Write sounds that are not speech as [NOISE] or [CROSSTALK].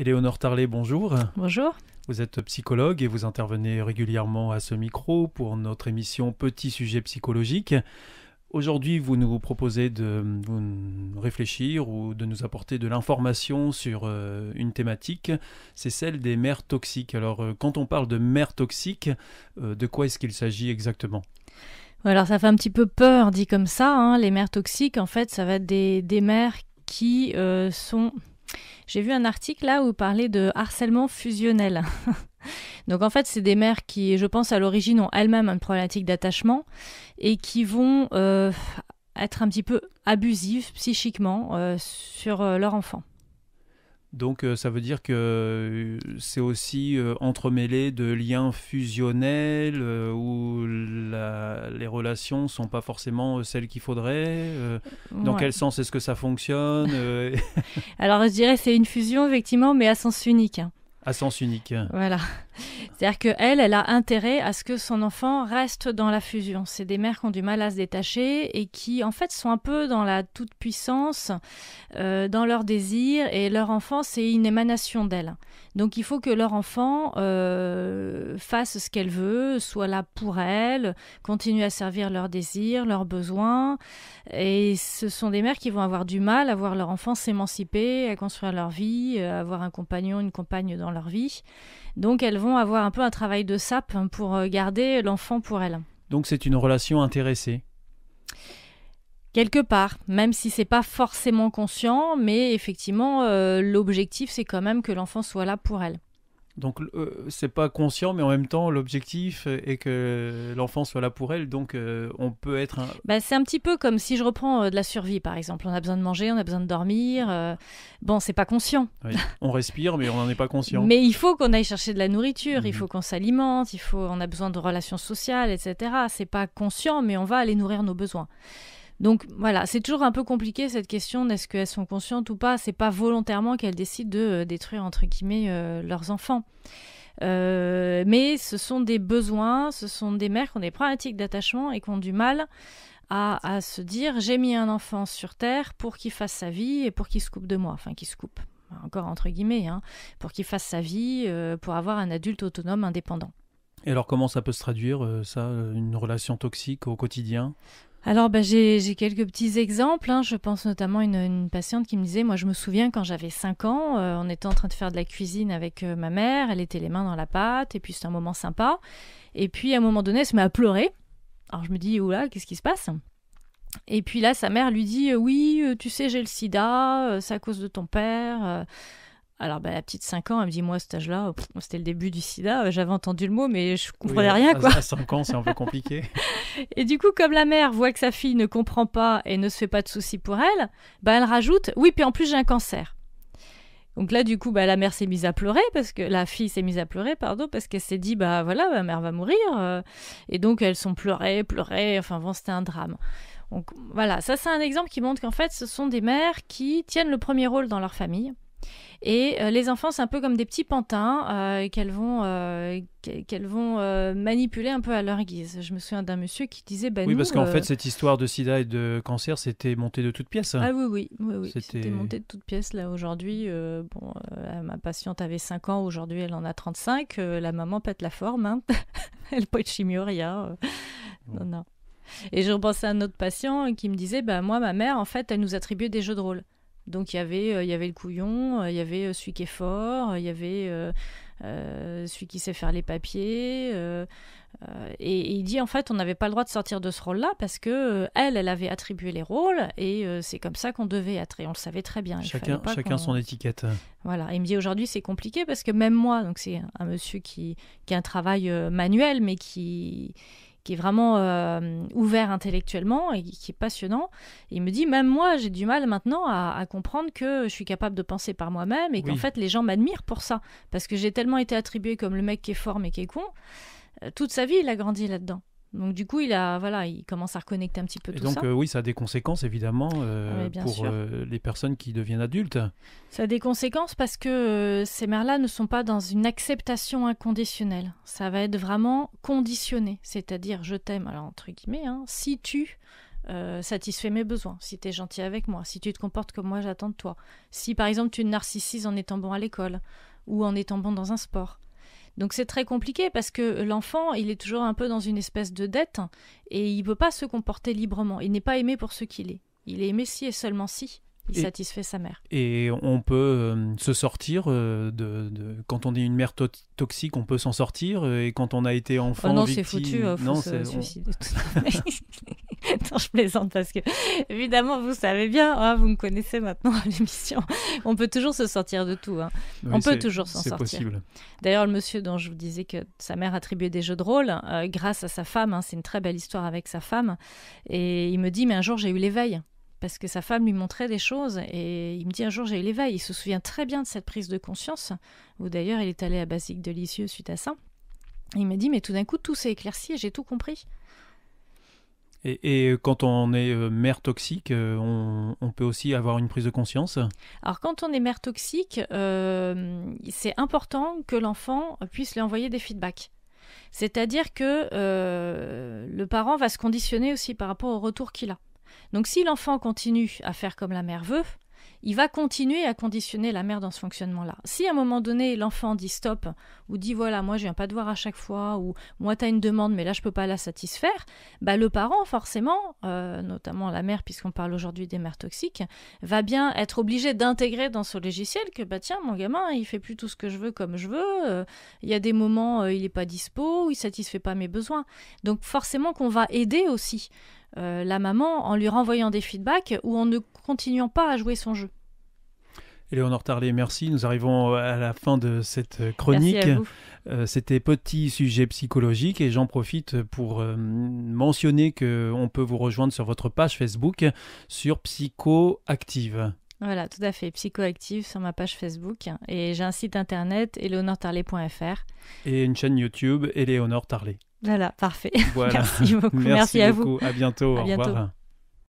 Éléonore Tarlet, bonjour. Bonjour. Vous êtes psychologue et vous intervenez régulièrement à ce micro pour notre émission Petit sujet psychologique. Aujourd'hui, vous nous proposez de réfléchir ou de nous apporter de l'information sur euh, une thématique, c'est celle des mères toxiques. Alors, euh, quand on parle de mères toxiques, euh, de quoi est-ce qu'il s'agit exactement alors ça fait un petit peu peur dit comme ça, hein. les mères toxiques en fait ça va être des, des mères qui sont j'ai vu un article là où parlait de harcèlement fusionnel. [LAUGHS] Donc en fait, c'est des mères qui, je pense, à l'origine ont elles-mêmes un problématique d'attachement et qui vont euh, être un petit peu abusives psychiquement euh, sur euh, leur enfant. Donc ça veut dire que c'est aussi entremêlé de liens fusionnels ou les relations ne sont pas forcément euh, celles qu'il faudrait euh, Dans quel sens est-ce que ça fonctionne euh, [LAUGHS] Alors je dirais c'est une fusion effectivement, mais à sens unique. À sens unique. Voilà. C'est-à-dire qu'elle, elle a intérêt à ce que son enfant reste dans la fusion. C'est des mères qui ont du mal à se détacher et qui, en fait, sont un peu dans la toute-puissance, euh, dans leur désir, et leur enfant, c'est une émanation d'elle. Donc il faut que leur enfant euh, fasse ce qu'elle veut, soit là pour elle, continue à servir leurs désirs, leurs besoins. Et ce sont des mères qui vont avoir du mal à voir leur enfant s'émanciper, à construire leur vie, à avoir un compagnon, une compagne dans leur vie. Donc elles vont avoir un peu un travail de sape pour euh, garder l'enfant pour elle. Donc c'est une relation intéressée. Quelque part, même si c'est pas forcément conscient, mais effectivement, euh, l'objectif c'est quand même que l'enfant soit là pour elle. Donc euh, c'est pas conscient, mais en même temps l'objectif est que l'enfant soit là pour elle, donc euh, on peut être. Un... Bah, c'est un petit peu comme si je reprends euh, de la survie par exemple. On a besoin de manger, on a besoin de dormir. Bon, c'est pas conscient. On respire, mais on n'en est pas conscient. mais il faut qu'on aille chercher de la nourriture, il mhm. faut qu'on s'alimente, il faut, on a besoin de relations sociales, etc. C'est pas conscient, mais on va aller nourrir nos besoins. Donc voilà, c'est toujours un peu compliqué cette question est ce qu'elles sont conscientes ou pas. C'est pas volontairement qu'elles décident de euh, détruire entre guillemets euh, leurs enfants. Euh, mais ce sont des besoins, ce sont des mères qui ont des pratiques d'attachement et qui ont du mal à, se dire j'ai mis un enfant sur Terre pour qu'il fasse sa vie et pour qu'il se coupe de moi, enfin qu'il se coupe, encore entre guillemets, hein, pour qu'il fasse sa vie, pour avoir un adulte autonome indépendant. Et alors comment ça peut se traduire, ça, une relation toxique au quotidien alors bah, j'ai quelques petits exemples. Hein. Je pense notamment à une, patiente qui me disait, moi je me souviens quand j'avais 5 ans, euh, on était en train de faire de la cuisine avec euh, ma mère, elle était les mains dans la pâte, et puis c'était un moment sympa. Et puis à un moment donné, elle se met à pleurer. Alors je me dis, oula, qu'est-ce qui se passe Et puis là, sa mère lui dit, euh, oui, tu sais, j'ai le sida, c'est à cause de ton père. Alors, bah, la petite 5 ans, elle me dit Moi, cet âge-là, c'était le début du sida. J'avais entendu le mot, mais je comprenais rien. Quoi. À, 5 ans, c'est un peu compliqué. [LAUGHS] et du coup, comme la mère voit que sa fille ne comprend pas et ne se fait pas de soucis pour elle, bah, elle rajoute Oui, puis en plus, j'ai un cancer. Donc là, du coup, bah, la mère s'est mise à pleurer parce que la fille s'est mise à pleurer, pardon, parce qu'elle s'est dit, bah voilà, ma mère va mourir. Euh, et donc elles sont pleurées, pleurées. Enfin c'était un drame. Donc voilà, ça c'est un exemple qui montre qu'en fait, ce sont des mères qui tiennent le premier rôle dans leur famille et euh, les enfants, c'est un peu comme des petits pantins euh, qu'elles vont, euh, qu'elles vont manipuler un peu à leur guise. Je me souviens d'un monsieur qui disait ben Oui, parce qu'en fait, cette histoire de sida et de cancer, c'était monté de toutes pièces. Ah oui, oui, oui, c'était monté de toutes pièces. Là, aujourd'hui, bon, ma patiente avait 5 ans, aujourd'hui, elle en a 35. la maman pète la forme. Hein. [LAUGHS] elle peut être chimio, rien. Non, non. Et je repensais à un autre patient qui me disait ben Moi, ma mère, en fait, elle nous attribuait des jeux de rôle. Donc il y avait euh, il y avait le couillon, euh, il y avait euh, celui qui est fort, il y avait celui qui sait faire les papiers. Et, il dit en fait on n'avait pas le droit de sortir de ce rôle-là parce que elle elle avait attribué les rôles et c'est comme ça qu'on devait Et On le savait très bien. Chacun, son étiquette. Voilà. Et il me dit aujourd'hui c'est compliqué parce que même moi donc c'est un monsieur qui qui a un travail manuel mais qui qui est vraiment euh, ouvert intellectuellement et qui est passionnant. il me dit, même moi, j'ai du mal maintenant à, comprendre que je suis capable de penser par moi-même et qu'en fait, les gens m'admirent pour ça. Parce que j'ai tellement été attribué comme le mec qui est fort mais qui est con. Euh, toute sa vie, il a grandi là-dedans. Donc du coup, il a voilà, il commence à reconnecter un petit peu tout donc, ça. Donc euh, oui, ça a des conséquences évidemment euh, ah pour euh, les personnes qui deviennent adultes. Ça a des conséquences parce que ces mères-là ne sont pas dans une acceptation inconditionnelle. Ça va être vraiment conditionné, c'est-à-dire je t'aime alors entre guillemets, hein, si tu satisfais mes besoins, si tu es gentil avec moi, si tu te comportes comme moi j'attends de toi, si par exemple tu narcissises en étant bon à l'école ou en étant bon dans un sport. Donc c'est très compliqué parce que l'enfant, il est toujours un peu dans une espèce de dette et il ne peut pas se comporter librement. Il n'est pas aimé pour ce qu'il est. Il est aimé si et seulement si. Il satisfait sa mère. Et on peut euh, se sortir euh, de, Quand on est une mère toxique, on peut s'en sortir. Euh, et quand on a été enfant. Oh non, c'est foutu. Hein, non, c'est. [LAUGHS] [LAUGHS] [LAUGHS] je plaisante parce que, évidemment, vous savez bien, hein, vous me connaissez maintenant à l'émission. On peut toujours se sortir de tout. Hein. On peut toujours s'en sortir. possible. D'ailleurs, le monsieur dont je vous disais que sa mère attribuait des jeux de rôle euh, grâce à sa femme, hein, c'est une très belle histoire avec sa femme. Et il me dit, mais un jour, j'ai eu l'éveil parce que sa femme lui montrait des choses et il me dit un jour j'ai eu l'éveil. Il se souvient très bien de cette prise de conscience où d'ailleurs il est allé à Basique de Lisieux suite à ça. il me dit mais tout d'un coup tout s'est éclairci et j'ai tout compris. Et, euh, quand on est euh, mère toxique, euh, on, peut aussi avoir une prise de conscience Alors quand on est mère toxique, c'est important que l'enfant puisse lui envoyer des feedbacks. C'est-à-dire que le parent va se conditionner aussi par rapport au retour qu'il a. Donc si l'enfant continue à faire comme la mère veut, il va continuer à conditionner la mère dans ce fonctionnement-là. Si à un moment donné, l'enfant dit stop, ou dit voilà, moi je viens pas de voir à chaque fois, ou moi tu as une demande, mais là je peux pas la satisfaire, bah, le parent, forcément, euh, notamment la mère, puisqu'on parle aujourd'hui des mères toxiques, va bien être obligé d'intégrer dans ce logiciel que bah tiens, mon gamin, il fait plus tout ce que je veux comme je veux, euh, il y a des moments, euh, il n'est pas dispo, il satisfait pas mes besoins. Donc forcément qu'on va aider aussi euh, la maman en lui renvoyant des feedbacks ou en ne continuant pas à jouer son jeu. Éléonore Tarlet, merci. Nous arrivons à la fin de cette chronique. Euh, c'était petit sujet psychologique et j'en profite pour euh, mentionner que on peut vous rejoindre sur votre page Facebook sur Psychoactive. Voilà, tout à fait. Psychoactive sur ma page Facebook. Et j'ai un site internet, éléonoretarlet.fr. Et une chaîne YouTube, Éléonore Tarlet. Voilà, parfait. [LAUGHS] Merci beaucoup. Merci, à beaucoup. vous. À bientôt. À au bientôt. revoir.